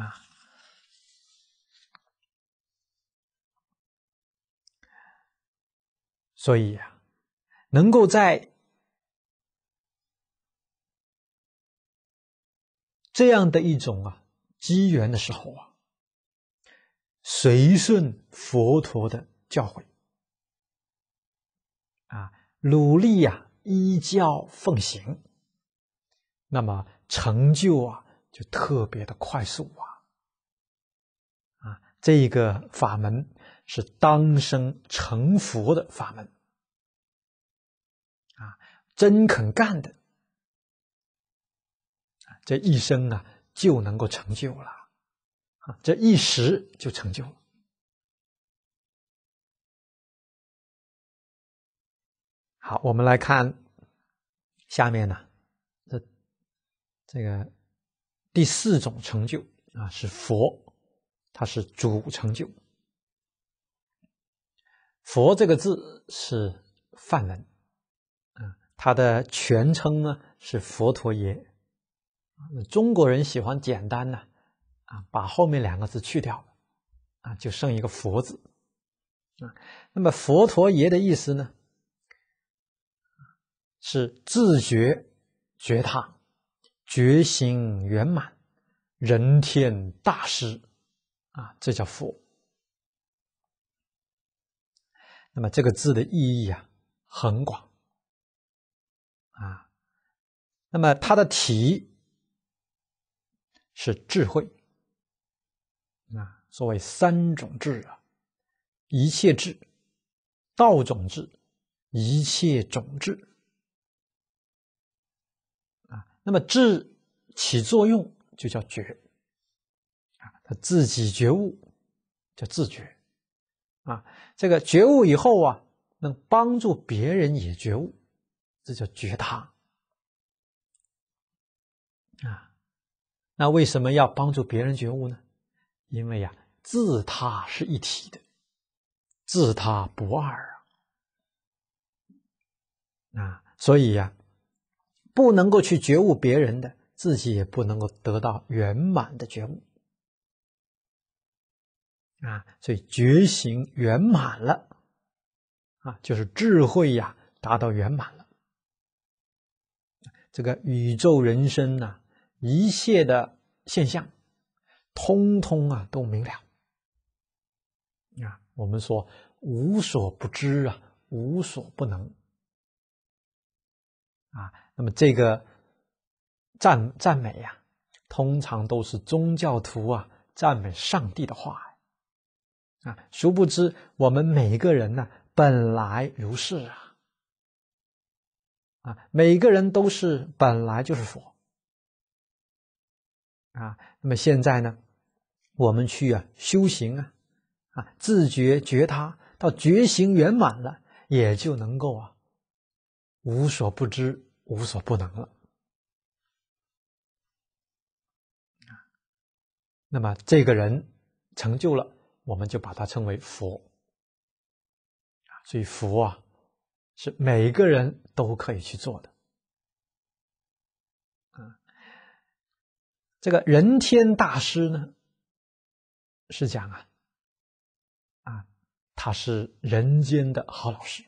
啊，所以呀，能够在这样的一种啊机缘的时候啊，随顺佛陀的教诲啊，努力呀依教奉行，那么成就啊就特别的快速啊。这一个法门是当生成佛的法门啊！真肯干的这一生啊就能够成就了啊，这一时就成就了。好，我们来看下面呢，这这个第四种成就啊，是佛。它是主成就。佛这个字是梵文，啊，它的全称呢是佛陀耶，中国人喜欢简单呢，啊，把后面两个字去掉啊，就剩一个佛字，啊，那么佛陀耶的意思呢，是自觉、觉他、觉行圆满，人天大师。啊，这叫“佛。那么这个“字的意义啊，很广。啊，那么它的体是智慧。啊，所谓三种智啊，一切智、道种智、一切种智。啊，那么智起作用就叫觉。自己觉悟叫自觉啊，这个觉悟以后啊，能帮助别人也觉悟，这叫觉他啊。那为什么要帮助别人觉悟呢？因为呀，自他是一体的，自他不二啊。啊，所以呀，不能够去觉悟别人的，自己也不能够得到圆满的觉悟。啊，所以觉醒圆满了，啊，就是智慧呀达到圆满了。这个宇宙人生呐，一切的现象，通通啊都明了。啊，我们说无所不知啊，无所不能。啊，那么这个赞赞美呀，通常都是宗教徒啊赞美上帝的话。啊，殊不知我们每一个人呢，本来如是啊，啊，每个人都是本来就是佛啊。那么现在呢，我们去啊修行啊，啊，自觉觉他，到觉行圆满了，也就能够啊，无所不知，无所不能了。那么这个人成就了。我们就把它称为佛啊，所以佛啊是每个人都可以去做的啊。这个人天大师呢是讲啊啊，他是人间的好老师，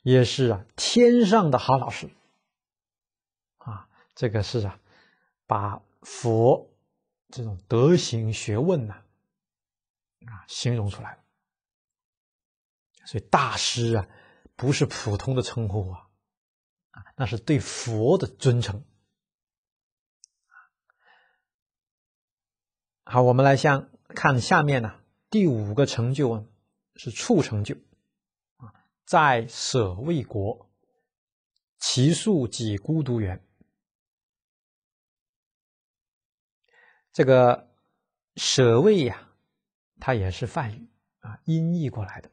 也是啊天上的好老师啊。这个是啊，把佛这种德行学问呢。啊，形容出来了，所以大师啊，不是普通的称呼啊，啊，那是对佛的尊称。好，我们来向看下面呢，第五个成就啊，是处成就啊，在舍卫国，其数几孤独园。这个舍卫呀。它也是梵语啊，音译过来的。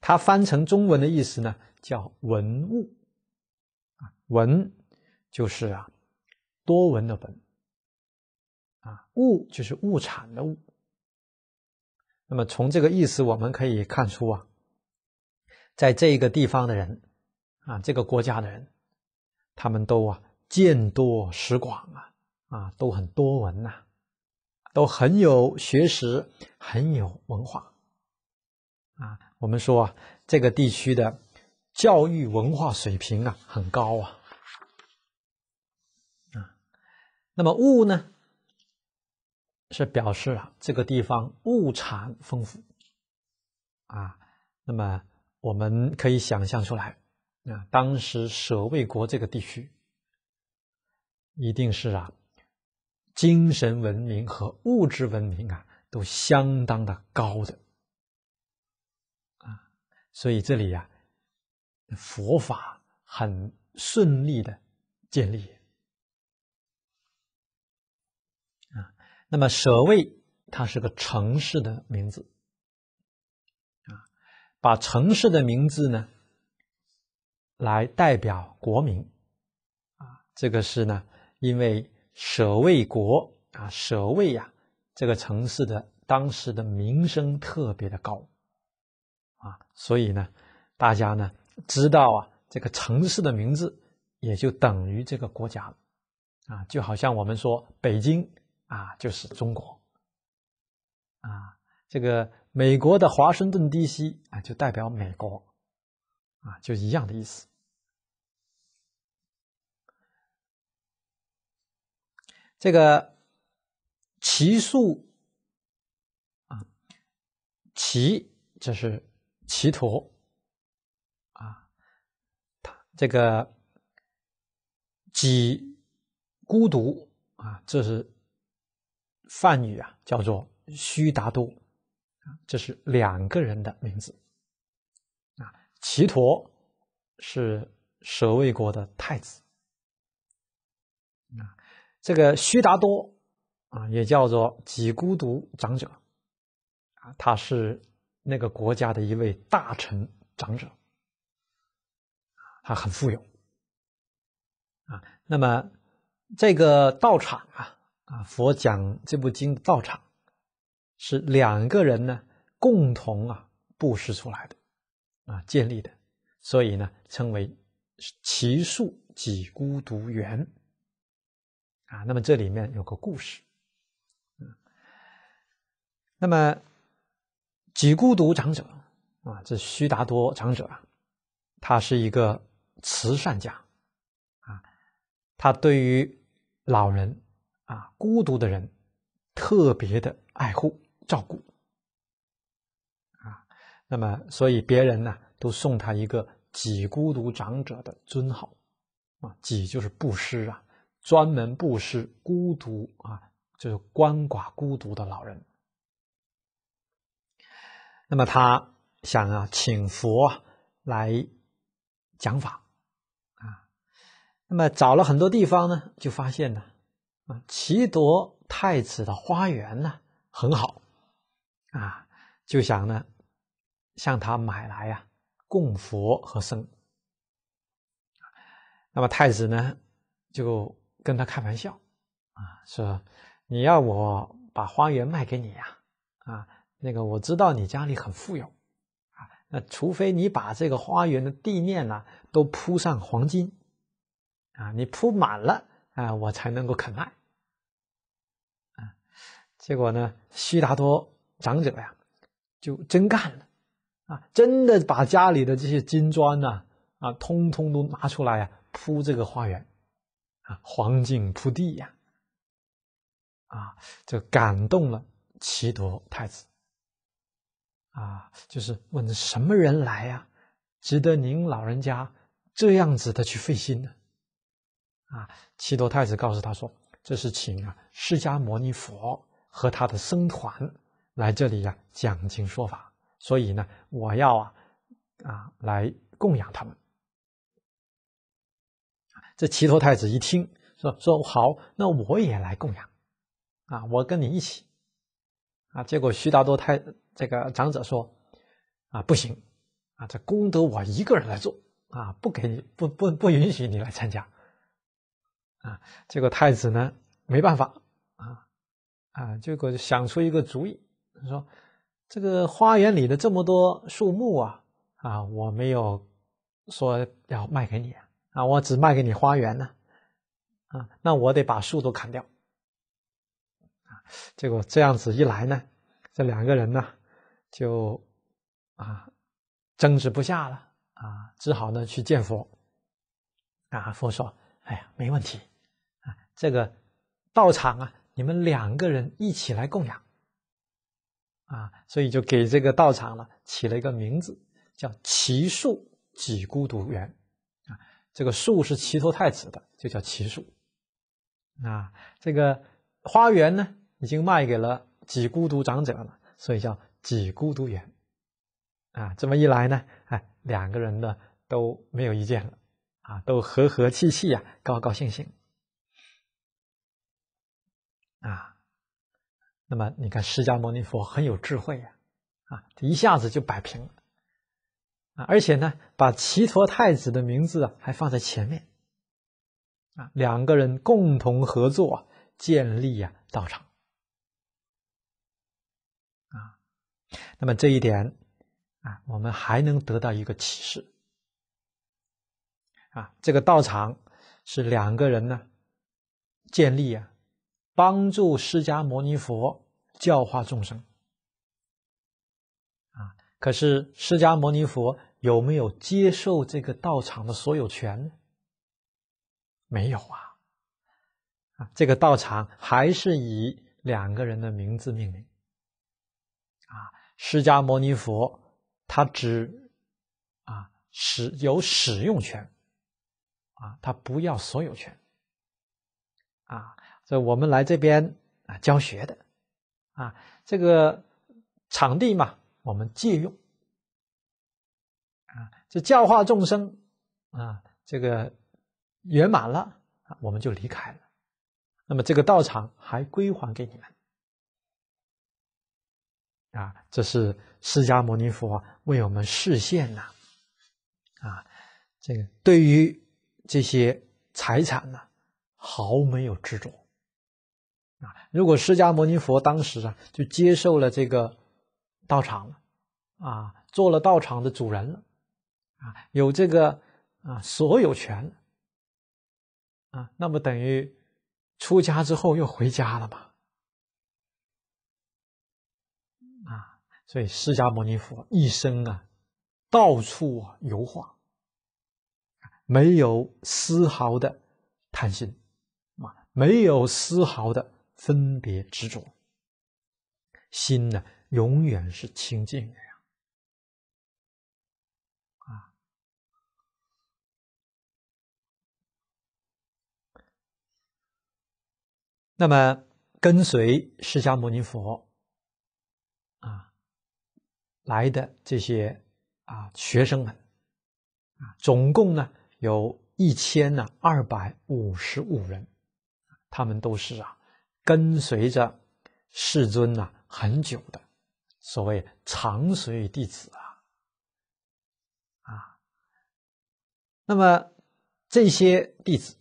它翻成中文的意思呢，叫文物啊。文就是啊多文的文啊，物就是物产的物。那么从这个意思，我们可以看出啊，在这个地方的人啊，这个国家的人，他们都啊见多识广啊啊，都很多文呐。都很有学识，很有文化，啊，我们说啊，这个地区的教育文化水平啊很高啊，啊，那么物呢，是表示啊这个地方物产丰富，啊，那么我们可以想象出来，啊，当时舍卫国这个地区，一定是啊。精神文明和物质文明啊，都相当的高的啊，所以这里呀，佛法很顺利的建立啊。那么舍卫，它是个城市的名字啊，把城市的名字呢，来代表国民啊，这个是呢，因为。舍卫国啊，舍卫呀，这个城市的当时的名声特别的高啊，所以呢，大家呢知道啊，这个城市的名字也就等于这个国家了啊，就好像我们说北京啊就是中国啊，这个美国的华盛顿 D.C. 啊就代表美国啊，就一样的意思。这个奇树啊，奇就是奇陀啊，他这个几孤独啊，这是梵语啊，叫做须达多啊，这是两个人的名字啊，奇陀是舍卫国的太子。这个须达多啊，也叫做几孤独长者啊，他是那个国家的一位大臣长者他很富有啊。那么这个道场啊啊，佛讲这部经的道场是两个人呢共同啊布施出来的啊建立的，所以呢称为奇树几孤独园。啊，那么这里面有个故事，那么“几孤独长者”啊，这须达多长者啊，他是一个慈善家，啊，他对于老人啊、孤独的人特别的爱护照顾，啊，那么所以别人呢都送他一个“几孤独长者的尊号”，啊，“几”就是布施啊。专门布施孤独啊，就是鳏寡孤独的老人。那么他想啊，请佛来讲法啊。那么找了很多地方呢，就发现呢，啊，齐国太子的花园呢很好啊，就想呢，向他买来呀，供佛和僧。那么太子呢，就。跟他开玩笑，啊，说你要我把花园卖给你呀，啊，那个我知道你家里很富有，啊，那除非你把这个花园的地面呢都铺上黄金，啊，你铺满了啊，我才能够肯卖，啊，结果呢，悉达多长者呀就真干了，啊，真的把家里的这些金砖呢，啊，通通都拿出来呀铺这个花园。啊，黄金铺地呀！啊，就感动了七多太子。啊，就是问什么人来呀？值得您老人家这样子的去费心呢？啊，七多太子告诉他说：“这是请啊，释迦牟尼佛和他的僧团来这里呀，讲经说法。所以呢，我要啊，啊来供养他们。”这齐头太子一听，说说好，那我也来供养，啊，我跟你一起，啊，结果徐达多太这个长者说，啊，不行，啊，这功德我一个人来做，啊，不给你，不不不允许你来参加，啊，结果太子呢没办法，啊，啊，结果想出一个主意，他说，这个花园里的这么多树木啊，啊，我没有说要卖给你。啊，我只卖给你花园呢，啊，那我得把树都砍掉，啊，结果这样子一来呢，这两个人呢，就啊争执不下了，啊，只好呢去见佛，啊，佛说，哎呀，没问题，啊，这个道场啊，你们两个人一起来供养，啊，所以就给这个道场呢起了一个名字，叫奇树几孤独园。这个树是齐头太子的，就叫齐树啊。这个花园呢，已经卖给了几孤独长者了，所以叫几孤独园啊。这么一来呢，哎，两个人呢都没有意见了啊，都和和气气呀，高高兴兴啊。那么你看，释迦牟尼佛很有智慧呀啊，一下子就摆平了。啊，而且呢，把齐陀太子的名字啊还放在前面，啊，两个人共同合作建立啊道场，啊，那么这一点啊，我们还能得到一个启示，啊，这个道场是两个人呢建立啊，帮助释迦牟尼佛教化众生。可是释迦牟尼佛有没有接受这个道场的所有权呢？没有啊，啊，这个道场还是以两个人的名字命名。啊，释迦牟尼佛他只，啊使有使用权，啊，他不要所有权。啊，所以我们来这边啊教学的，啊，这个场地嘛。我们借用，啊，这教化众生，啊，这个圆满了，啊，我们就离开了。那么这个道场还归还给你们，啊，这是释迦牟尼佛为我们示现呐，啊，这个对于这些财产呢，毫没有执着，啊，如果释迦牟尼佛当时啊，就接受了这个。道场了，啊，做了道场的主人了，啊，有这个啊所有权了，啊，那不等于出家之后又回家了吗？啊，所以释迦牟尼佛一生啊，到处啊游化，没有丝毫的贪心啊，没有丝毫的分别执着，心呢？永远是清净的呀！啊，那么跟随释迦牟尼佛啊来的这些啊学生们啊，总共呢有一千呢二百五十五人，他们都是啊跟随着世尊呐很久的。所谓长随弟子啊，啊，那么这些弟子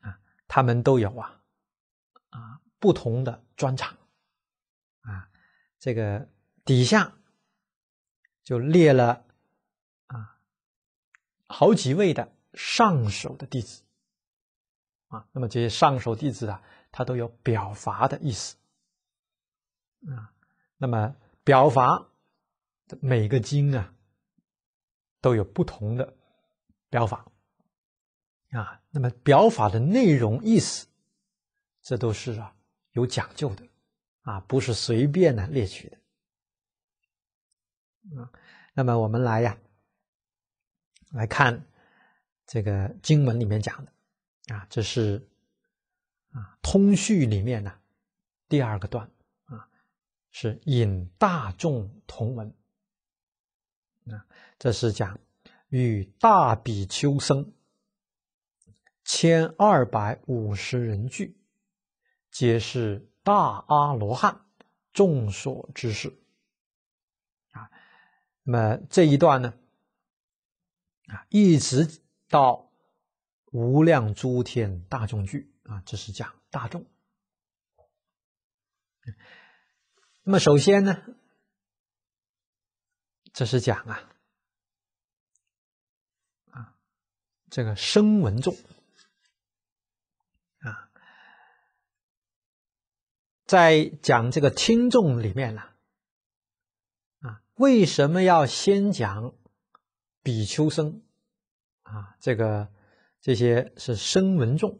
啊，他们都有啊啊不同的专长啊，这个底下就列了啊好几位的上手的弟子啊，那么这些上手弟子啊，他都有表法的意思。啊，那么表法，每个经啊都有不同的表法，啊，那么表法的内容意思，这都是啊有讲究的，啊，不是随便的列举的，啊，那么我们来呀来看这个经文里面讲的，啊，这是啊通序里面呢第二个段。是引大众同闻啊，这是讲与大比丘僧千二百五十人聚，皆是大阿罗汉众所知事啊。那么这一段呢啊，一直到无量诸天大众聚啊，这是讲大众。那么首先呢，这是讲啊，啊，这个声闻众，啊，在讲这个听众里面呢，啊，为什么要先讲比丘生，啊，这个这些是声闻众，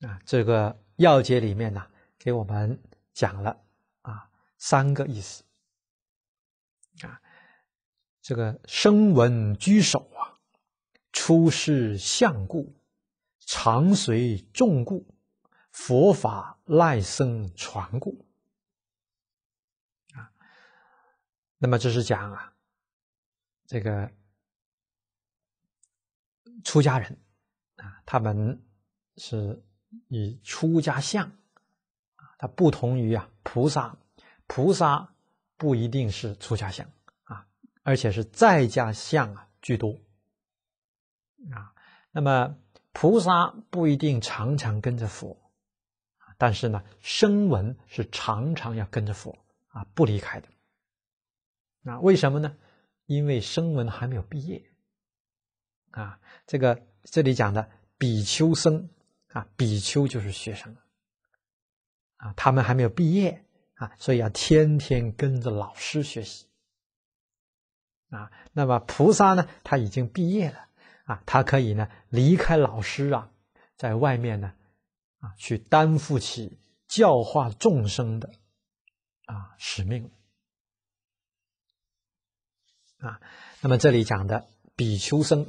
啊，这个要解里面呢，给我们。讲了啊，三个意思啊，这个声闻居首啊，出世相故，常随众故，佛法赖僧传故啊。那么这是讲啊，这个出家人啊，他们是以出家相。它不同于啊，菩萨，菩萨不一定是出家相啊，而且是在家相啊居多啊。那么菩萨不一定常常跟着佛但是呢，声闻是常常要跟着佛啊，不离开的。那为什么呢？因为声闻还没有毕业啊。这个这里讲的比丘生啊，比丘就是学生。啊，他们还没有毕业啊，所以要天天跟着老师学习。啊，那么菩萨呢，他已经毕业了啊，他可以呢离开老师啊，在外面呢，啊，去担负起教化众生的啊使命。啊，那么这里讲的比丘生，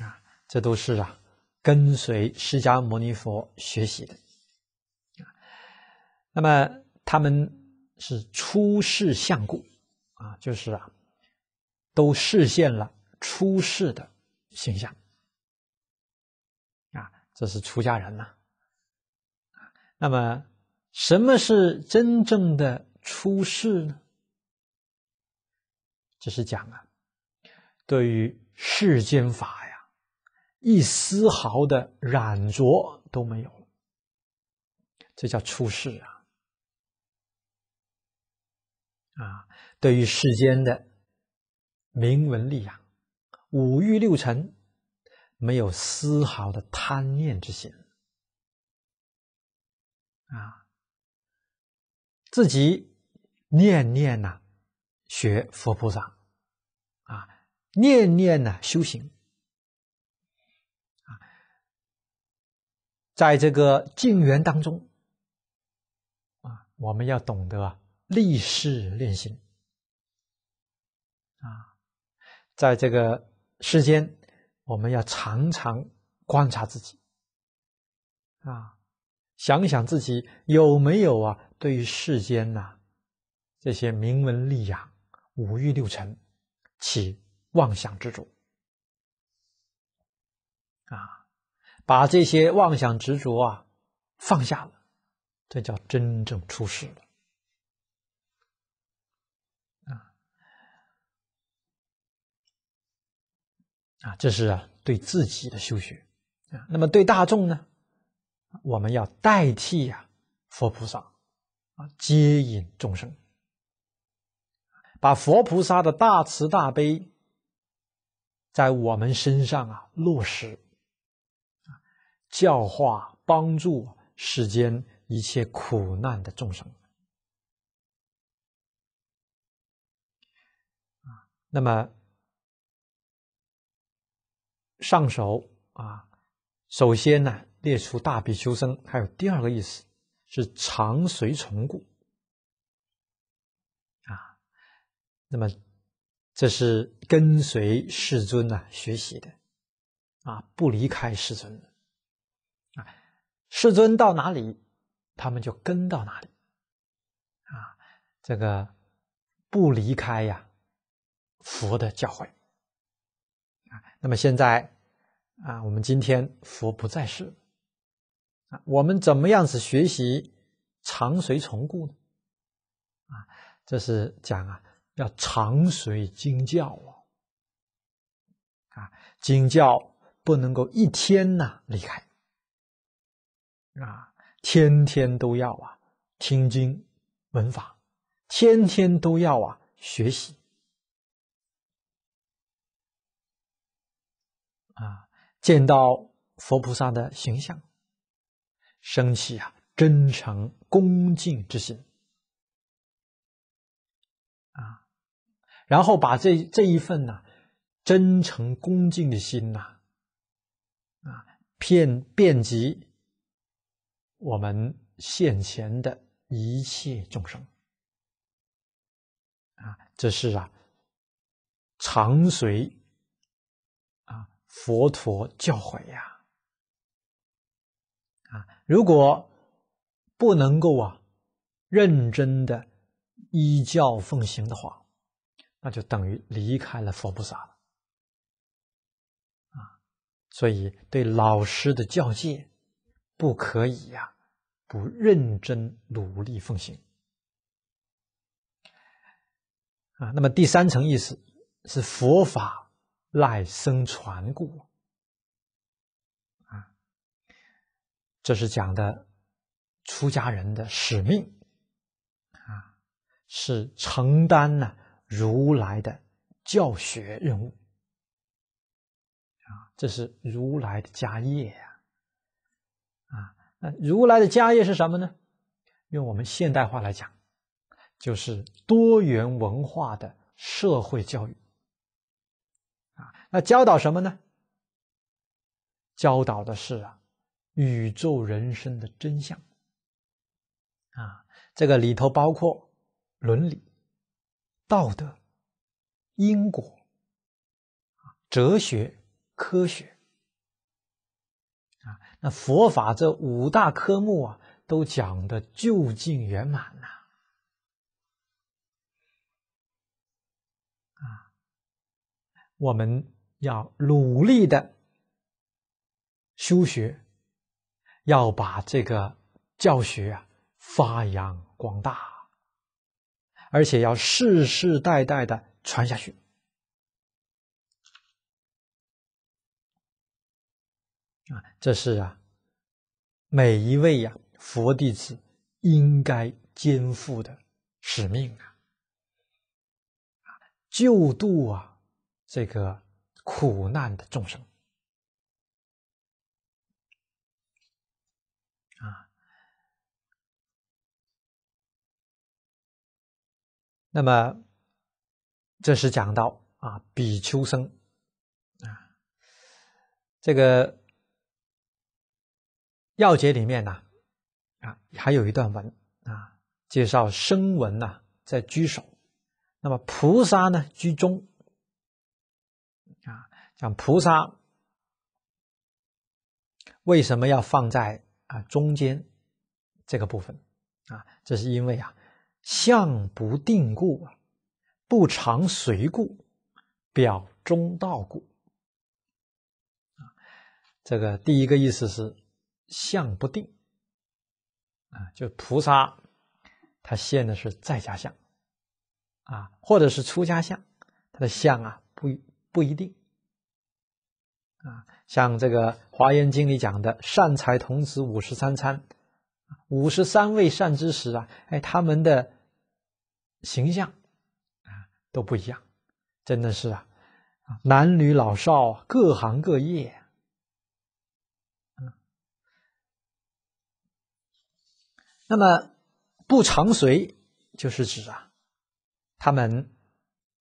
啊，这都是啊跟随释迦牟尼佛学习的。那么他们是出世相故，啊，就是啊，都实现了出世的形象，啊，这是出家人呐、啊，那么什么是真正的出世呢？这是讲啊，对于世间法呀，一丝毫的染着都没有了，这叫出世啊。啊，对于世间的名闻利养、五欲六尘，没有丝毫的贪念之心。啊，自己念念呢学佛菩萨，啊，念念呢修行。啊，在这个静缘当中，啊，我们要懂得啊。立誓练心啊，在这个世间，我们要常常观察自己啊，想想自己有没有啊，对于世间呐这些名闻利养、五欲六尘起妄想之主啊，把这些妄想执着啊放下了，这叫真正出世了。啊，这是啊对自己的修学啊，那么对大众呢，我们要代替呀佛菩萨啊，接引众生，把佛菩萨的大慈大悲在我们身上啊落实啊，教化帮助世间一切苦难的众生啊，那么。上首啊，首先呢，列出大比丘僧，还有第二个意思，是常随从故啊。那么这是跟随世尊呢学习的啊，不离开世尊啊，世尊到哪里，他们就跟到哪里啊。这个不离开呀，佛的教诲。那么现在，啊，我们今天佛不在世，啊，我们怎么样子学习常随从故呢？啊，这是讲啊，要常随经教啊，啊，经教不能够一天呐离开，啊，天天都要啊听经闻法，天天都要啊学习。见到佛菩萨的形象，升起啊真诚恭敬之心啊，然后把这这一份呢真诚恭敬的心呐啊，遍遍及我们现前的一切众生啊，这是啊常随。佛陀教诲呀，啊，如果不能够啊，认真的依教奉行的话，那就等于离开了佛菩萨了，啊，所以对老师的教诫，不可以呀，不认真努力奉行，啊，那么第三层意思是佛法。赖生传故，啊，这是讲的出家人的使命，啊，是承担了如来的教学任务，啊，这是如来的家业呀，啊，那如来的家业是什么呢？用我们现代化来讲，就是多元文化的社会教育。那教导什么呢？教导的是啊，宇宙人生的真相。啊，这个里头包括伦理、道德、因果、哲学、科学。啊，那佛法这五大科目啊，都讲的究竟圆满呐。啊，我们。要努力的修学，要把这个教学啊发扬光大，而且要世世代代的传下去。啊，这是啊每一位呀佛弟子应该肩负的使命啊！啊，救度啊这个。苦难的众生啊，那么这是讲到啊，比丘僧啊，这个要解里面呢啊，还有一段文啊，介绍声闻呐在居首，那么菩萨呢居中。像菩萨为什么要放在啊中间这个部分啊？这是因为啊，相不定故，不常随故，表中道故。这个第一个意思是相不定啊，就菩萨他现的是在家相啊，或者是出家相，他的相啊不不一定。啊，像这个《华严经》里讲的善财童子五十三餐”，五十三位善知识啊，哎，他们的形象啊都不一样，真的是啊，男女老少，各行各业，那么不常随就是指啊，他们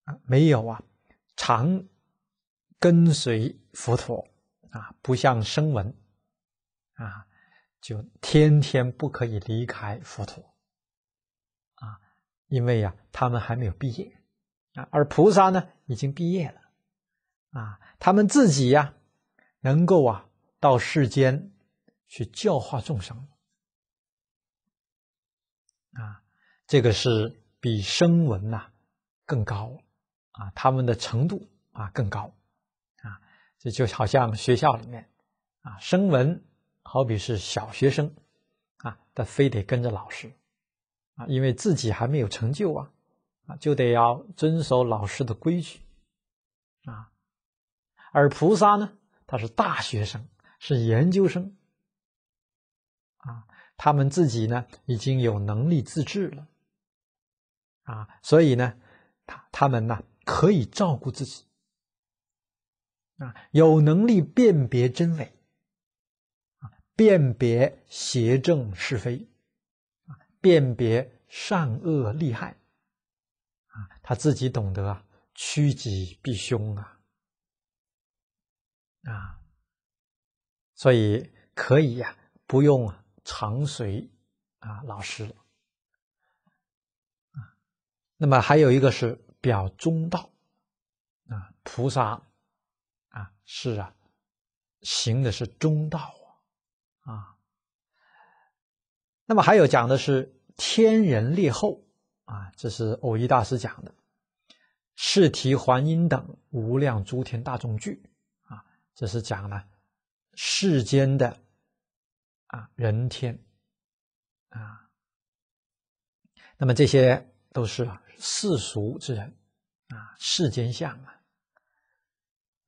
啊没有啊常。跟随佛陀啊，不像声闻啊，就天天不可以离开佛陀啊，因为呀，他们还没有毕业啊，而菩萨呢已经毕业了啊，他们自己呀能够啊到世间去教化众生啊，这个是比声闻呐更高啊，他们的程度啊更高。这就好像学校里面，啊，生文好比是小学生，啊，他非得跟着老师，啊，因为自己还没有成就啊，啊，就得要遵守老师的规矩，啊，而菩萨呢，他是大学生，是研究生，啊，他们自己呢已经有能力自治了，啊，所以呢，他他们呢可以照顾自己。啊，有能力辨别真伪，啊，辨别邪正是非，啊，辨别善恶利害，啊，他自己懂得啊，趋吉避凶啊，啊，所以可以呀，不用啊，常随啊老师了，啊，那么还有一个是表中道，啊，菩萨。是啊，行的是中道啊，啊。那么还有讲的是天人列后啊，这是偶一大师讲的。是提还阴等无量诸天大众聚啊，这是讲了世间的啊人天啊。那么这些都是世俗之人啊世间相啊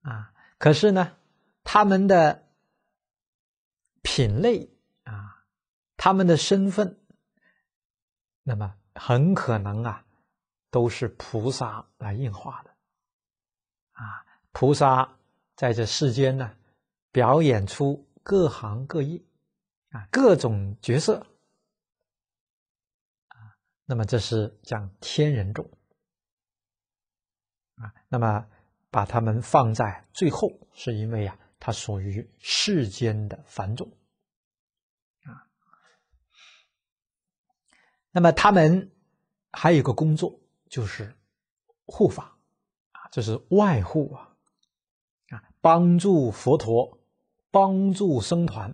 啊。可是呢，他们的品类啊，他们的身份，那么很可能啊，都是菩萨来映化的啊。菩萨在这世间呢，表演出各行各业啊，各种角色啊。那么这是讲天人众啊，那么。把他们放在最后，是因为呀，他属于世间的凡众，啊。那么他们还有个工作，就是护法，啊，这是外护啊，啊，帮助佛陀，帮助僧团，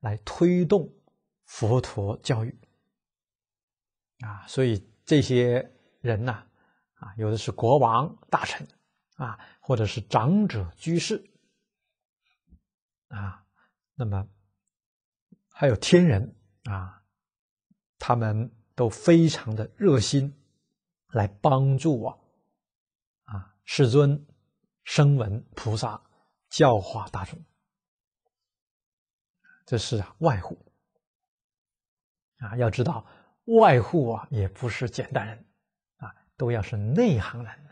来推动佛陀教育，啊，所以这些人呢，啊，有的是国王大臣。啊，或者是长者居士，啊，那么还有天人啊，他们都非常的热心，来帮助我，啊，世尊，声闻菩萨教化大众，这是外护，啊，要知道外护啊，也不是简单人，啊，都要是内行人。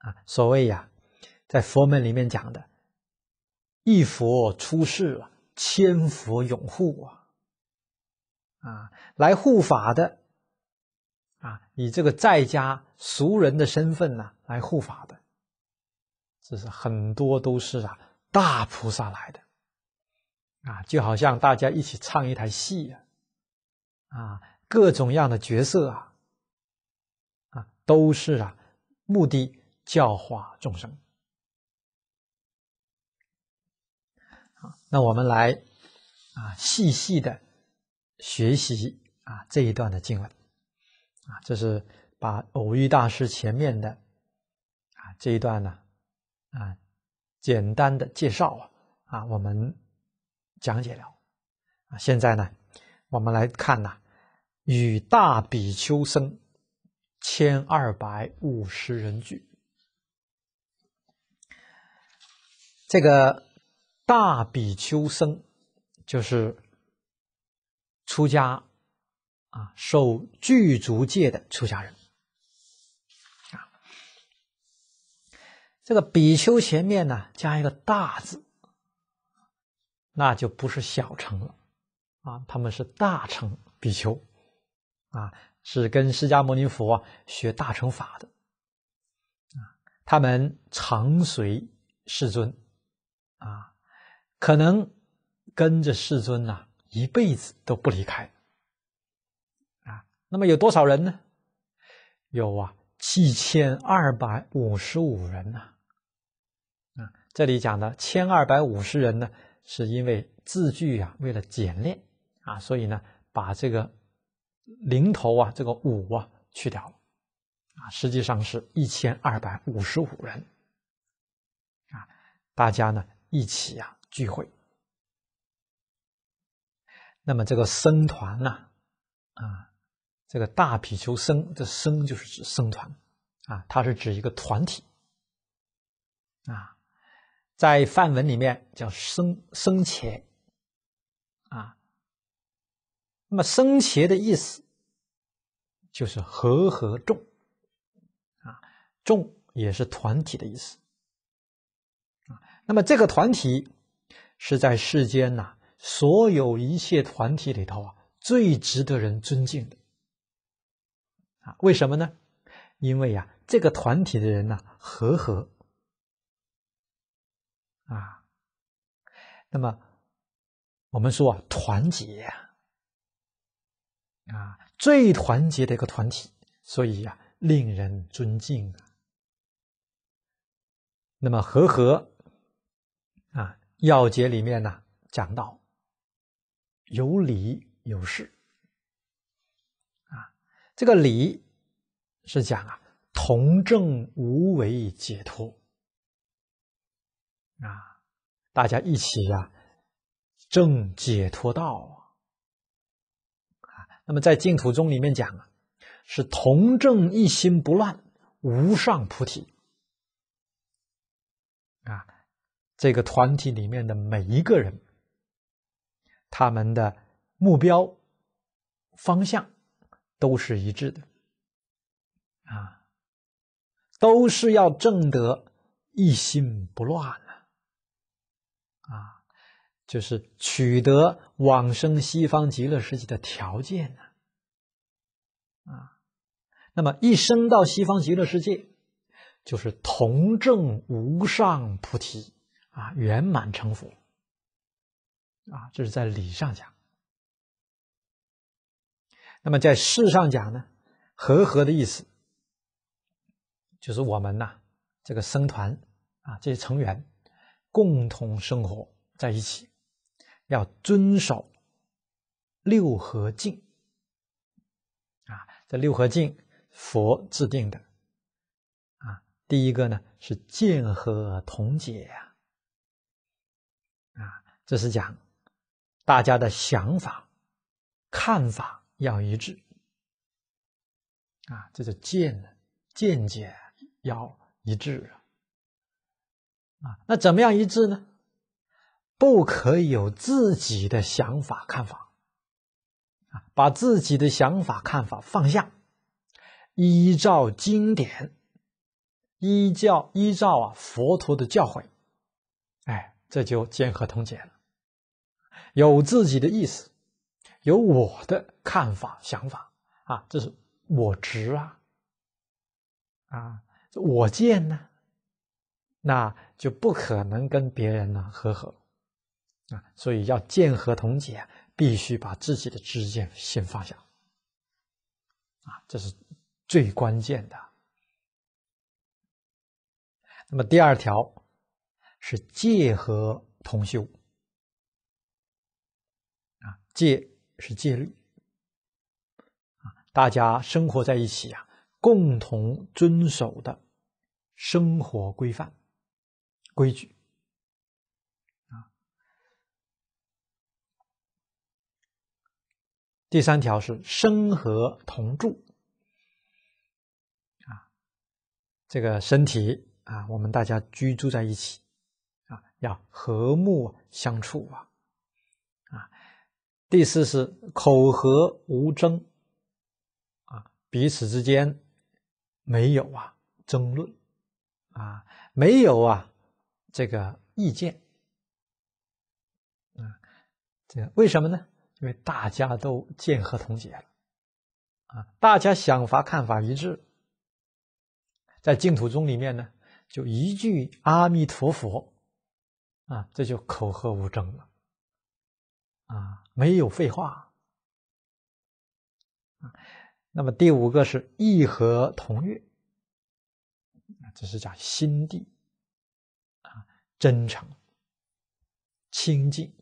啊，所谓呀，在佛门里面讲的，一佛出世啊，千佛拥护啊，啊，来护法的，啊，以这个在家俗人的身份呢来护法的，这是很多都是啊大菩萨来的，啊，就好像大家一起唱一台戏啊，啊，各种样的角色啊，啊，都是啊目的。教化众生。那我们来啊，细细的学习啊这一段的经文。啊，这是把偶遇大师前面的啊这一段呢啊简单的介绍啊啊我们讲解了啊现在呢我们来看呐与大比丘僧千二百五十人俱。这个大比丘僧，就是出家啊，受具足戒的出家人啊。这个比丘前面呢加一个大字，那就不是小乘了啊，他们是大乘比丘啊，是跟释迦牟尼佛学大乘法的他们常随世尊。啊，可能跟着世尊呐一辈子都不离开，啊，那么有多少人呢？有啊，七千二百五十五人呐。啊，这里讲的千二百五十人呢，是因为字句啊为了简练啊，所以呢把这个零头啊这个五啊去掉了，啊，实际上是一千二百五十五人，啊，大家呢。一起呀聚会，那么这个僧团呢、啊，这个大比丘僧这僧”就是指僧团啊，它是指一个团体啊，在梵文里面叫“僧僧伽，啊，那么“僧伽的意思就是和和众啊，众也是团体的意思。那么这个团体是在世间呐，所有一切团体里头啊，最值得人尊敬的啊？为什么呢？因为呀，这个团体的人呐，和和啊。那么我们说啊，团结啊，最团结的一个团体，所以呀，令人尊敬啊。那么和和。啊，要解里面呢讲到有理有事。啊，这个理是讲啊同证无为解脱。啊，大家一起啊正解脱道啊。啊，那么在净土宗里面讲啊是同证一心不乱无上菩提。啊。这个团体里面的每一个人，他们的目标方向都是一致的，啊，都是要正得一心不乱啊，啊，就是取得往生西方极乐世界的条件呢，啊，那么一生到西方极乐世界，就是同证无上菩提。啊，圆满成佛，啊，这是在理上讲。那么在事上讲呢，和合的意思，就是我们呐这个僧团啊这些成员，共同生活在一起，要遵守六合敬。啊，这六合敬佛制定的。啊，第一个呢是见和同解呀。这是讲，大家的想法、看法要一致啊，这是见见解要一致啊。啊，那怎么样一致呢？不可以有自己的想法、看法啊，把自己的想法、看法放下，依照经典，依照依照啊佛陀的教诲，哎，这就见合同解了。有自己的意思，有我的看法、想法啊，这是我执啊，啊，我见呢，那就不可能跟别人呢和合啊，所以要见和同解，必须把自己的知见先放下啊，这是最关键的。那么第二条是戒和同修。戒是戒律啊，大家生活在一起啊，共同遵守的生活规范、规矩第三条是生和同住啊，这个身体啊，我们大家居住在一起啊，要和睦相处啊。第四是口和无争啊，彼此之间没有啊争论啊，没有啊这个意见啊，这个为什么呢？因为大家都见和同解了啊，大家想法看法一致，在净土宗里面呢，就一句阿弥陀佛啊，这就口和无争了。啊，没有废话。那么第五个是义和同乐，这是讲心地，啊，真诚、清净、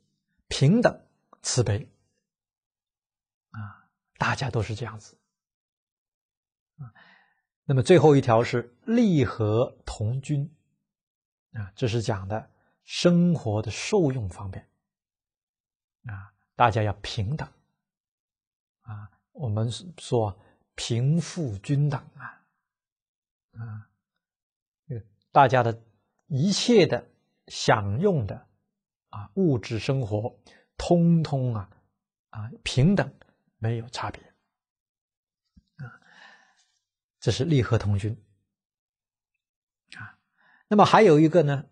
平等、慈悲，啊，大家都是这样子。那么最后一条是利和同君，啊，这是讲的生活的受用方面。啊，大家要平等啊！我们说贫富均等啊，啊，个大家的一切的享用的啊，物质生活，通通啊啊平等，没有差别啊。这是利合同军啊。那么还有一个呢，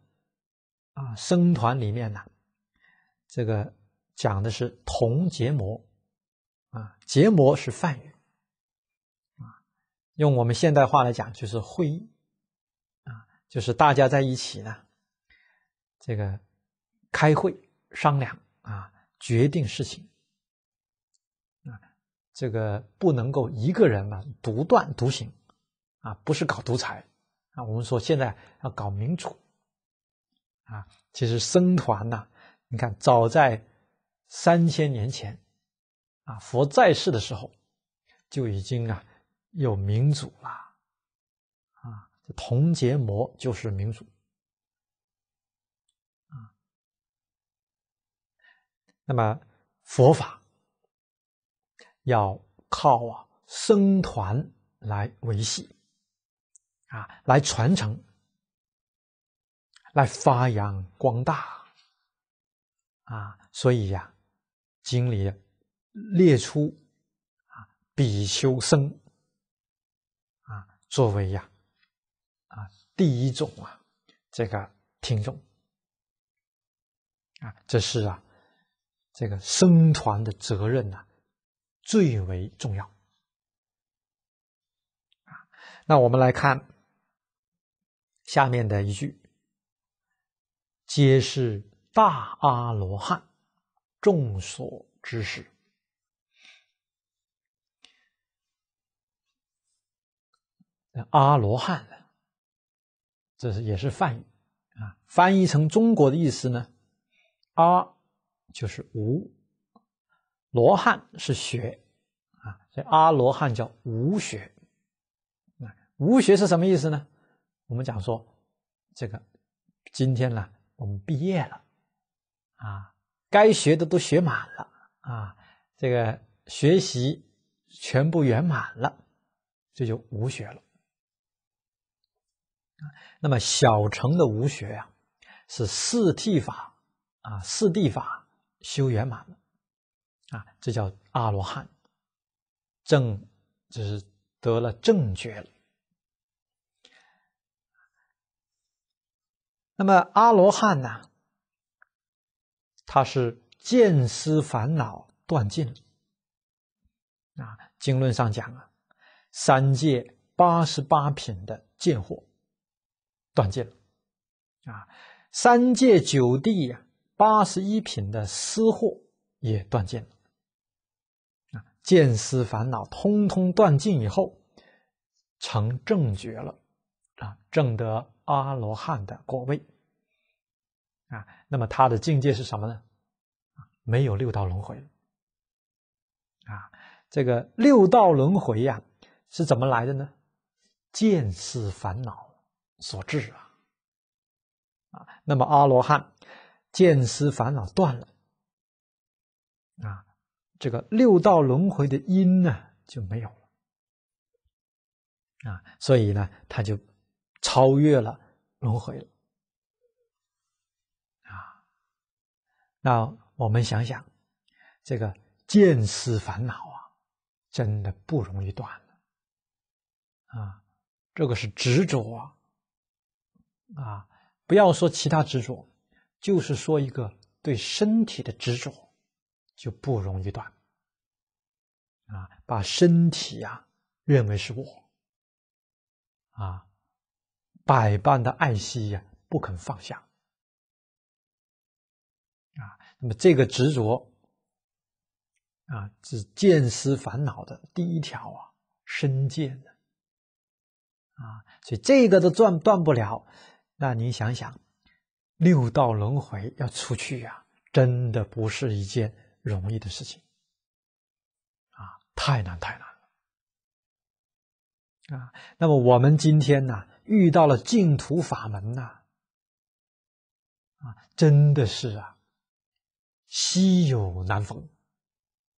啊，生团里面呢，这个。讲的是同结膜，啊，结膜是泛语啊，用我们现代化来讲就是会议啊，就是大家在一起呢，这个开会商量啊，决定事情啊，这个不能够一个人呢独断独行啊，不是搞独裁啊，我们说现在要搞民主啊，其实僧团呢，你看早在。三千年前，啊，佛在世的时候就已经啊有民主了，啊，同结魔就是民主，啊，那么佛法要靠啊僧团来维系，啊，来传承，来发扬光大，啊，所以呀。经里列出啊，比丘僧啊，作为呀啊第一种啊，这个听众啊，这是啊这个僧团的责任呢最为重要啊。那我们来看下面的一句，皆是大阿罗汉。众所知识，阿罗汉呢？这是也是梵语啊，翻译成中国的意思呢？阿就是无，罗汉是学啊，所以阿罗汉叫无学无学是什么意思呢？我们讲说，这个今天呢，我们毕业了啊。该学的都学满了啊，这个学习全部圆满了，这就无学了那么小乘的无学啊，是四谛法啊，四谛法修圆满了啊，这叫阿罗汉正，就是得了正觉了。那么阿罗汉呢？他是见思烦恼断尽了，啊，经论上讲啊，三界八十八品的见惑断尽了，啊，三界九地八十一品的思惑也断尽了，啊，见思烦恼通通断尽以后，成正觉了，啊，正得阿罗汉的果位。啊，那么他的境界是什么呢？没有六道轮回。啊，这个六道轮回呀，是怎么来的呢？见思烦恼所致啊。啊，那么阿罗汉，见思烦恼断了。啊，这个六道轮回的因呢就没有了。啊，所以呢，他就超越了轮回了。那我们想想，这个见思烦恼啊，真的不容易断了啊！这个是执着啊，啊，不要说其他执着，就是说一个对身体的执着，就不容易断啊！把身体呀认为是我啊，百般的爱惜呀，不肯放下。那么这个执着啊，是见思烦恼的第一条啊，身见的啊，所以这个都断断不了，那你想想，六道轮回要出去啊，真的不是一件容易的事情啊，太难太难了啊。那么我们今天呢，遇到了净土法门呐，啊，真的是啊。稀有难逢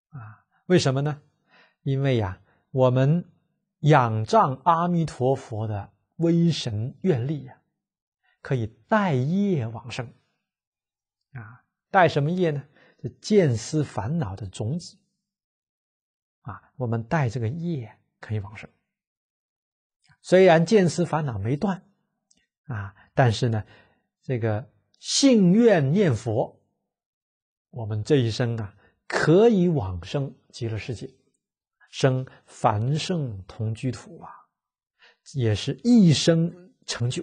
啊！为什么呢？因为呀，我们仰仗阿弥陀佛的威神愿力呀，可以带业往生啊！带什么业呢？这见思烦恼的种子啊，我们带这个业可以往生。虽然见思烦恼没断啊，但是呢，这个信愿念佛。我们这一生啊，可以往生极乐世界，生凡圣同居土啊，也是一生成就，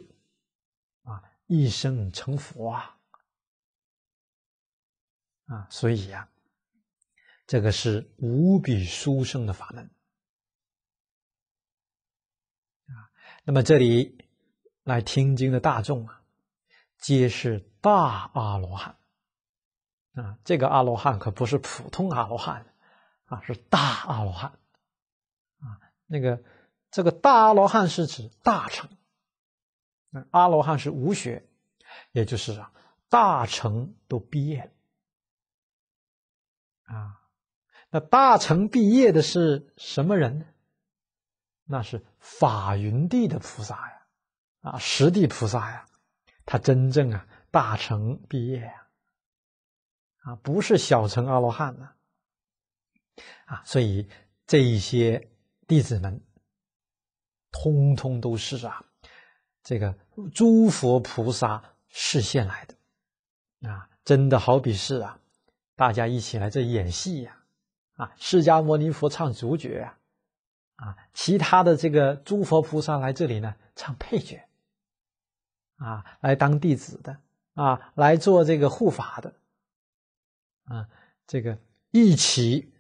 啊，一生成佛啊，啊，所以啊，这个是无比殊胜的法门啊。那么这里来听经的大众啊，皆是大阿罗汉。啊，这个阿罗汉可不是普通阿罗汉，啊，是大阿罗汉，啊，那个这个大阿罗汉是指大成，阿罗汉是无学，也就是啊大成都毕业了，啊，那大成毕业的是什么人呢？那是法云地的菩萨呀，啊，十地菩萨呀，他真正啊大成毕业呀。啊，不是小乘阿罗汉呢，啊，所以这一些弟子们，通通都是啊，这个诸佛菩萨示现来的，啊，真的好比是啊，大家一起来这演戏呀，啊，释迦牟尼佛唱主角呀，啊，其他的这个诸佛菩萨来这里呢，唱配角，啊，来当弟子的，啊，来做这个护法的。啊，这个一起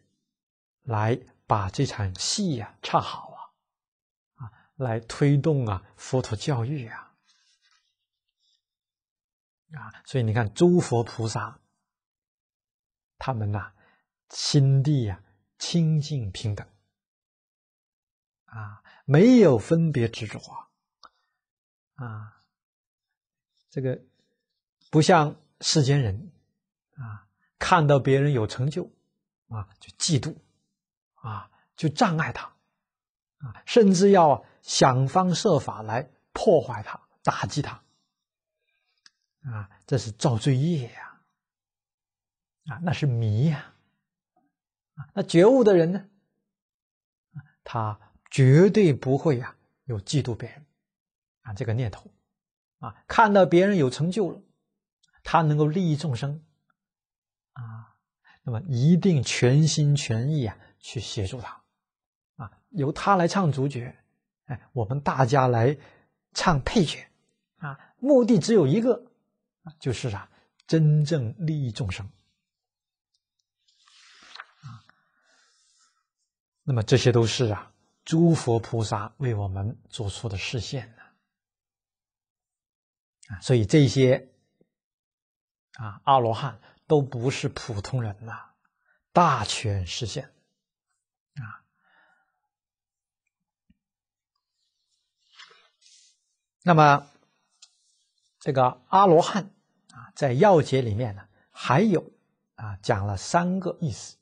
来把这场戏呀唱好啊，啊，来推动啊佛陀教育啊，啊，所以你看诸佛菩萨他们呐心地呀清净平等啊，没有分别执着啊，这个不像世间人啊。看到别人有成就，啊，就嫉妒，啊，就障碍他，啊，甚至要想方设法来破坏他、打击他，啊，这是造罪业呀，啊，那是迷呀，啊，那觉悟的人呢，他绝对不会呀有嫉妒别人，啊，这个念头，啊，看到别人有成就了，他能够利益众生。那么一定全心全意啊，去协助他，啊，由他来唱主角，哎，我们大家来唱配角，啊，目的只有一个，啊，就是啊，真正利益众生。啊，那么这些都是啊，诸佛菩萨为我们做出的示现呢，啊，所以这些啊，阿罗汉。都不是普通人呐，大权实现啊。那么这个阿罗汉啊，在要解里面呢，还有啊讲了三个意思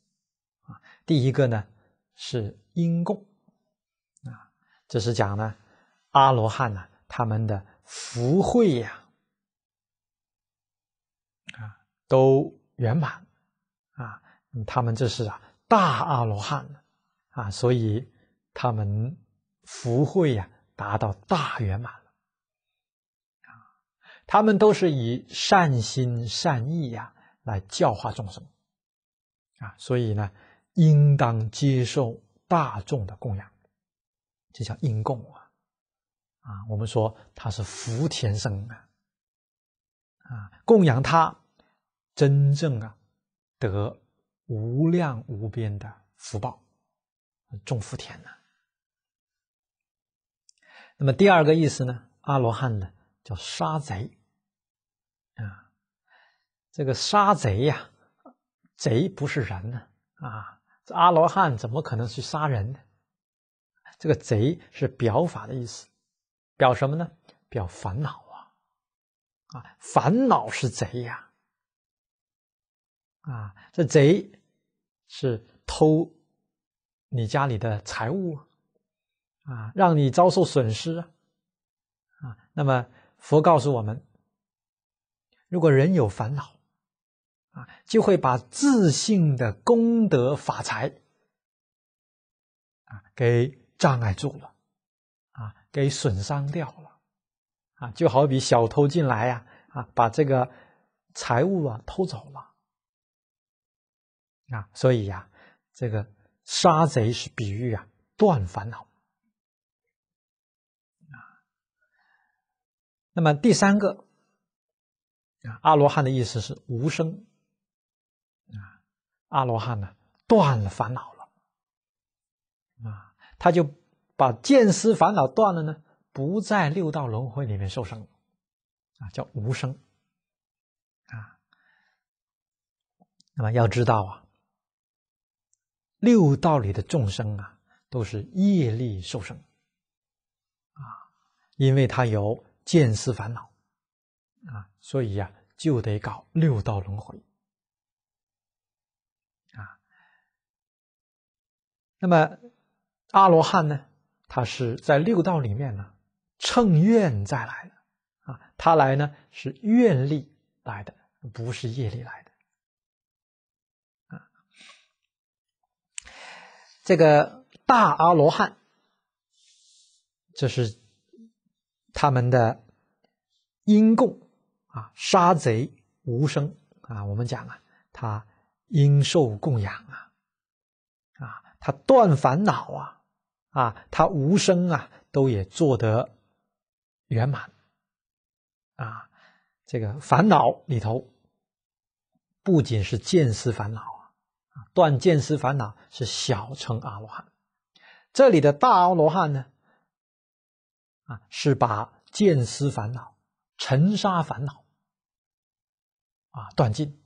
啊。第一个呢是因供啊，这是讲呢阿罗汉呢他们的福慧呀。都圆满，啊，他们这是啊大阿罗汉了，啊，所以他们福慧呀达到大圆满了，啊，他们都是以善心善意呀来教化众生，啊，所以呢应当接受大众的供养，这叫应供啊，啊，我们说他是福田生啊，啊，供养他。真正啊，得无量无边的福报，种福田呢。那么第二个意思呢，阿罗汉呢叫杀贼啊。这个杀贼呀，贼不是人呢啊，这阿罗汉怎么可能去杀人呢？这个贼是表法的意思，表什么呢？表烦恼啊啊，烦恼是贼呀。啊，这贼是偷你家里的财物啊，让你遭受损失啊啊！那么佛告诉我们，如果人有烦恼啊，就会把自信的功德法财啊给障碍住了啊，给损伤掉了啊，就好比小偷进来呀啊，把这个财物啊偷走了。啊，所以呀，这个杀贼是比喻啊，断烦恼。啊，那么第三个啊，阿罗汉的意思是无声。啊，阿罗汉呢，断了烦恼了，啊，他就把见思烦恼断了呢，不在六道轮回里面受伤了，啊，叫无声。啊，那么要知道啊。六道里的众生啊，都是业力受生啊，因为他有见思烦恼啊，所以呀就得搞六道轮回啊。那么阿罗汉呢，他是在六道里面呢乘愿再来的啊，他来呢是愿力来的，不是业力来的。这个大阿罗汉，这是他们的因供啊，杀贼无声啊。我们讲啊，他因受供养啊，啊，他断烦恼啊，啊，他无声啊，都也做得圆满啊。这个烦恼里头，不仅是见思烦恼。断见思烦恼是小乘阿罗汉，这里的大阿罗汉呢？啊，是把见思烦恼、尘沙烦恼啊断尽，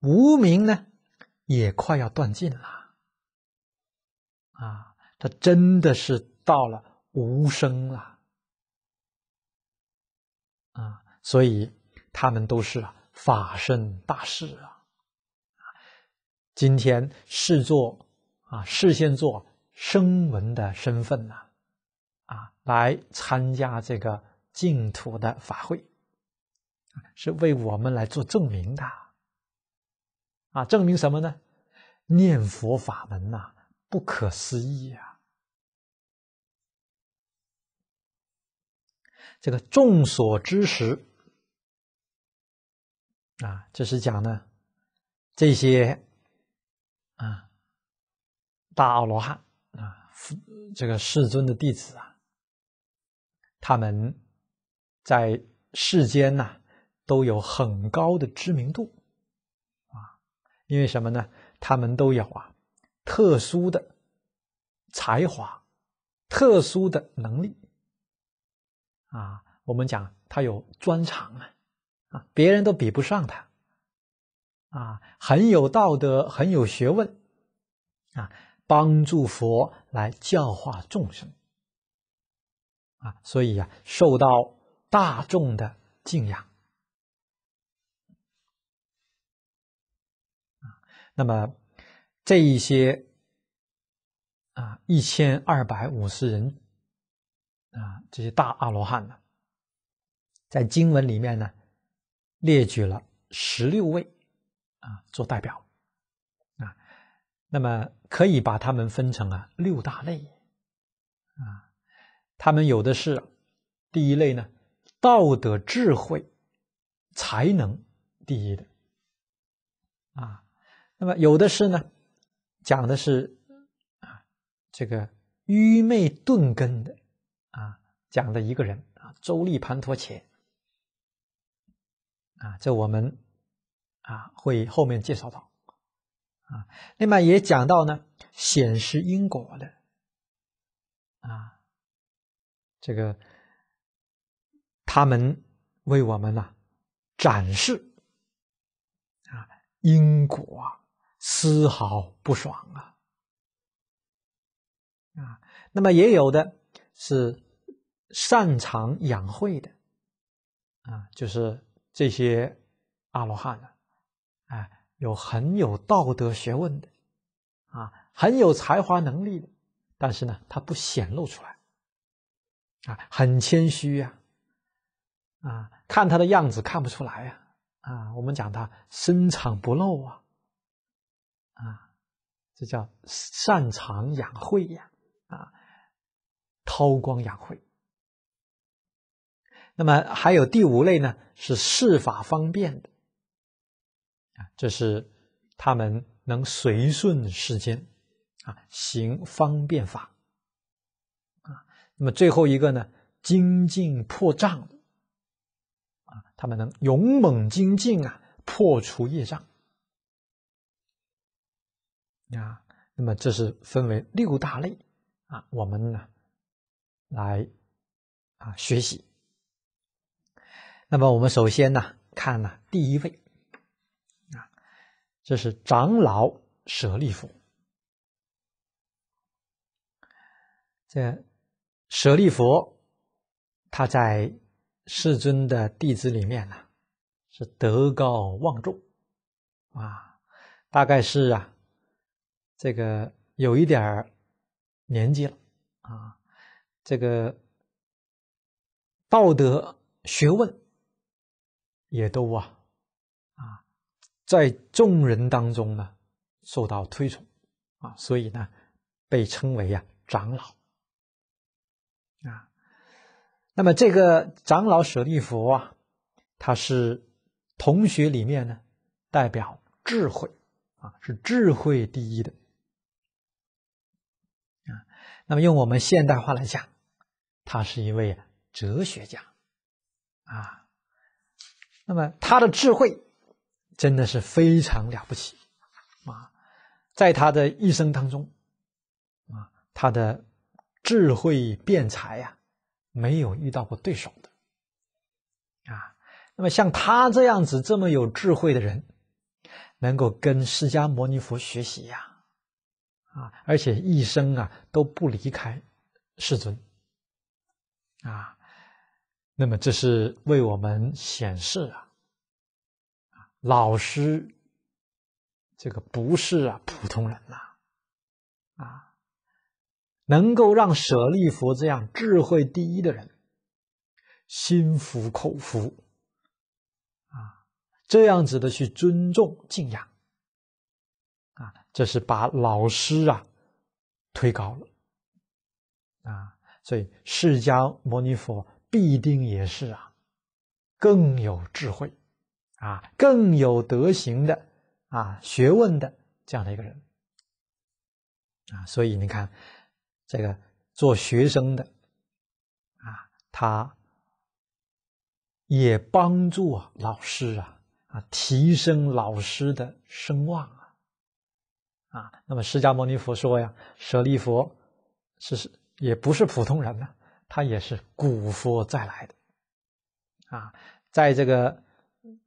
无名呢也快要断尽了。啊，他真的是到了无声了。啊，所以他们都是啊法身大事啊。今天视作啊，事先做声闻的身份呐，啊，来参加这个净土的法会，是为我们来做证明的，啊，证明什么呢？念佛法门呐，不可思议啊！这个众所知识啊，这是讲呢这些。啊，大阿罗汉啊，这个世尊的弟子啊，他们在世间呐都有很高的知名度啊，因为什么呢？他们都有啊特殊的才华、特殊的能力啊，我们讲他有专长啊，啊，别人都比不上他。啊，很有道德，很有学问，啊，帮助佛来教化众生，啊，所以呀，受到大众的敬仰。啊，那么这一些，啊，一千二百五十人，啊，这些大阿罗汉呢，在经文里面呢，列举了十六位。啊，做代表啊，那么可以把他们分成啊六大类啊，他们有的是第一类呢，道德智慧才能第一的啊，那么有的是呢，讲的是啊这个愚昧钝根的啊，讲的一个人啊，周立盘陀伽啊，这我们。啊，会后面介绍到啊，另外也讲到呢，显示因果的啊，这个他们为我们呢展示啊因果啊，丝毫不爽啊啊，那么也有的是擅长养慧的啊，就是这些阿罗汉啊。有很有道德学问的，啊，很有才华能力的，但是呢，他不显露出来，啊，很谦虚呀，啊，看他的样子看不出来呀，啊，我们讲他深藏不露啊，啊，这叫擅长养晦呀，啊，韬光养晦。那么还有第五类呢，是事法方便的。啊，这是他们能随顺世间，啊，行方便法，啊，那么最后一个呢，精进破障，啊，他们能勇猛精进啊，破除业障。啊，那么这是分为六大类，啊，我们呢来啊学习。那么我们首先呢看呢第一位。这是长老舍利弗。这舍利佛，他在世尊的弟子里面呢，是德高望重啊。大概是啊，这个有一点儿年纪了啊，这个道德学问也都啊。在众人当中呢，受到推崇啊，所以呢，被称为啊长老啊。那么这个长老舍利弗啊，他是同学里面呢代表智慧啊，是智慧第一的啊。那么用我们现代化来讲，他是一位哲学家啊。那么他的智慧。真的是非常了不起，啊，在他的一生当中，啊，他的智慧辩才呀，没有遇到过对手的，啊，那么像他这样子这么有智慧的人，能够跟释迦牟尼佛学习呀，啊，而且一生啊都不离开世尊，啊，那么这是为我们显示啊。老师，这个不是啊，普通人呐，啊，能够让舍利佛这样智慧第一的人心服口服啊，这样子的去尊重敬仰啊，这是把老师啊推高了啊，所以释迦牟尼佛必定也是啊，更有智慧。啊，更有德行的，啊，学问的这样的一个人，啊，所以你看，这个做学生的，啊，他也帮助老师啊，啊，提升老师的声望啊，啊，那么释迦牟尼佛说呀，舍利佛是是也不是普通人呢，他也是古佛再来的，啊，在这个。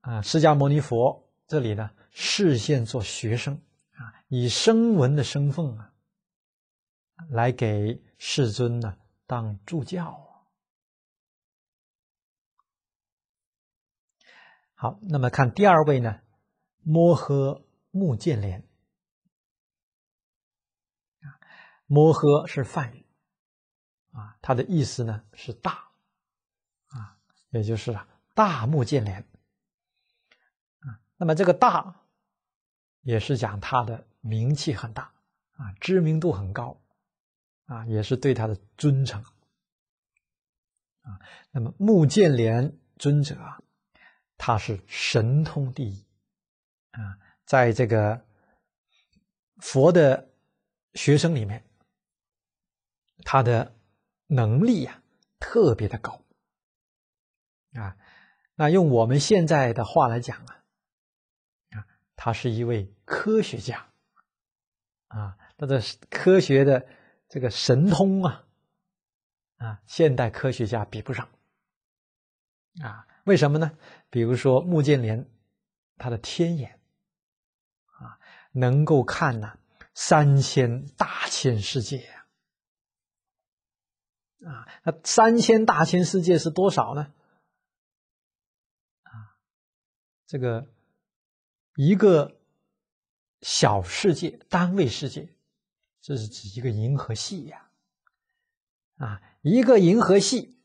啊，释迦牟尼佛这里呢，视线做学生啊，以声闻的身份啊，来给世尊呢当助教。好，那么看第二位呢，摩诃目犍连。啊，摩诃是梵语，啊，它的意思呢是大，啊，也就是啊大目犍连。那么这个大，也是讲他的名气很大啊，知名度很高，啊，也是对他的尊称，啊。那么穆建连尊者啊，他是神通第一啊，在这个佛的学生里面，他的能力呀特别的高啊。那用我们现在的话来讲啊。他是一位科学家，啊，他的科学的这个神通啊，啊，现代科学家比不上，啊，为什么呢？比如说穆建连，他的天眼，啊，能够看呢三千大千世界呀，啊，那三千大千世界是多少呢？啊，这个。一个小世界，单位世界，这是指一个银河系呀，啊，一个银河系，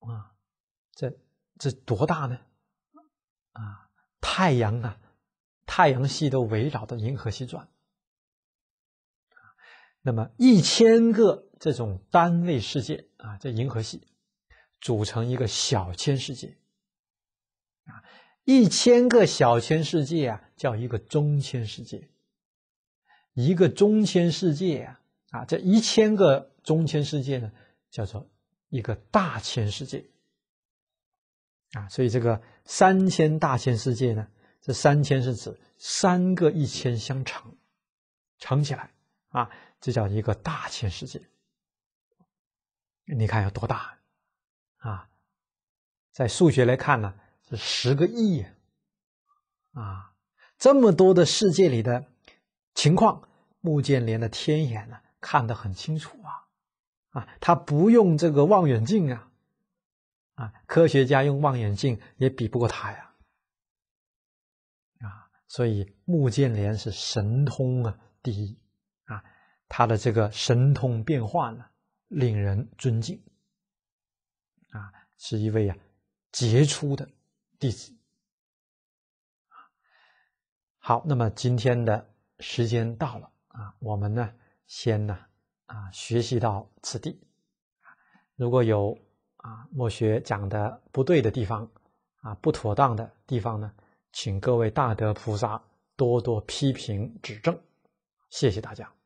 啊，这这多大呢？啊，太阳啊，太阳系都围绕着银河系转。那么，一千个这种单位世界啊，这银河系组成一个小千世界。一千个小千世界啊，叫一个中千世界。一个中千世界啊，啊，这一千个中千世界呢，叫做一个大千世界。啊，所以这个三千大千世界呢，这三千是指三个一千相乘，乘起来啊，这叫一个大千世界。你看有多大？啊，在数学来看呢？是十个亿啊！啊，这么多的世界里的情况，穆建莲的天眼呢，看得很清楚啊！啊，他不用这个望远镜啊！啊，科学家用望远镜也比不过他呀！啊，所以穆建莲是神通啊，第一啊，他的这个神通变化呢，令人尊敬啊，是一位啊杰出的。弟子好，那么今天的时间到了啊，我们呢，先呢啊，学习到此地如果有啊，墨学讲的不对的地方啊，不妥当的地方呢，请各位大德菩萨多多批评指正，谢谢大家。